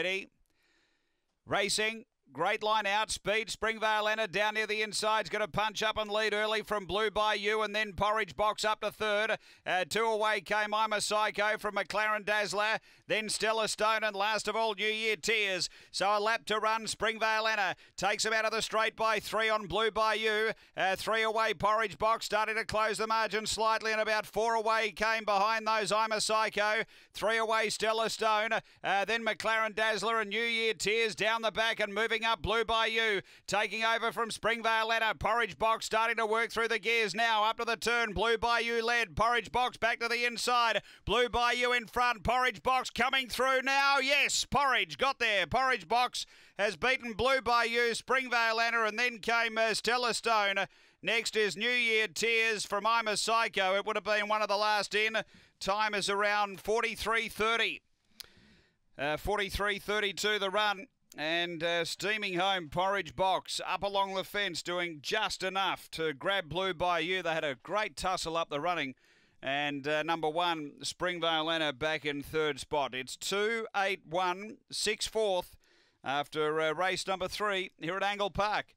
Ready? Racing. Great line out, speed. Springvale Anna down near the inside's going to punch up and lead early from Blue Bayou and then Porridge Box up to third. Uh, two away came I'm a Psycho from McLaren Dazzler, then Stella Stone and last of all New Year Tears. So a lap to run. Springvale Anna takes him out of the straight by three on Blue Bayou. Uh, three away Porridge Box started to close the margin slightly and about four away came behind those I'm a Psycho. Three away Stella Stone, uh, then McLaren Dazzler and New Year Tears down the back and moving up Blue Bayou, taking over from Springvale Ladder. Porridge Box starting to work through the gears now. Up to the turn, Blue Bayou led. Porridge Box back to the inside. Blue Bayou in front. Porridge Box coming through now. Yes, Porridge got there. Porridge Box has beaten Blue Bayou, Springvale Ladder, and then came uh, Stella Stone. Next is New Year Tears from I'm a Psycho. It would have been one of the last in. Time is around 43.30. Uh, 43.32 the run. And uh, steaming home, Porridge Box up along the fence, doing just enough to grab Blue by You. They had a great tussle up the running. And uh, number one, Springvale Anna back in third spot. It's 2 8 1, 6 fourth after uh, race number three here at Angle Park.